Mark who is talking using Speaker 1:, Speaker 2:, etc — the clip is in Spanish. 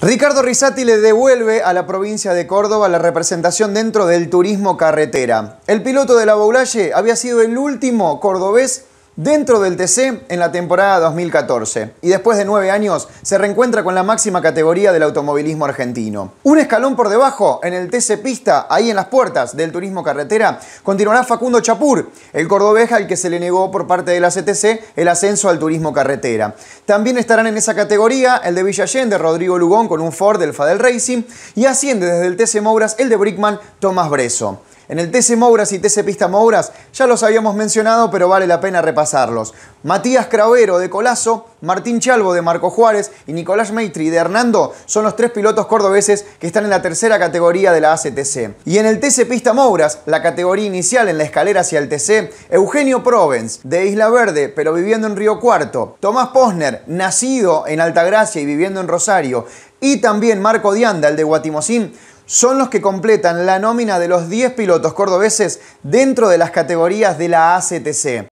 Speaker 1: Ricardo Risati le devuelve a la provincia de Córdoba la representación dentro del turismo carretera. El piloto de la Boulaye había sido el último cordobés dentro del TC en la temporada 2014 y después de nueve años se reencuentra con la máxima categoría del automovilismo argentino. Un escalón por debajo en el TC Pista, ahí en las puertas del turismo carretera, continuará Facundo Chapur, el cordobeja al que se le negó por parte de la CTC el ascenso al turismo carretera. También estarán en esa categoría el de Villa de Rodrigo Lugón con un Ford del Fadel Racing y asciende desde el TC Mouras el de Brickman, Tomás Breso. En el TC Mouras y TC Pista Mouras ya los habíamos mencionado, pero vale la pena repasarlos. Matías Cravero de Colazo, Martín Chalvo de Marco Juárez y Nicolás Maitri de Hernando son los tres pilotos cordobeses que están en la tercera categoría de la ACTC. Y en el TC Pista Mouras, la categoría inicial en la escalera hacia el TC, Eugenio Provence, de Isla Verde, pero viviendo en Río Cuarto. Tomás Posner, nacido en Altagracia y viviendo en Rosario y también Marco Dianda, el de Guatimosín, son los que completan la nómina de los 10 pilotos cordobeses dentro de las categorías de la ACTC.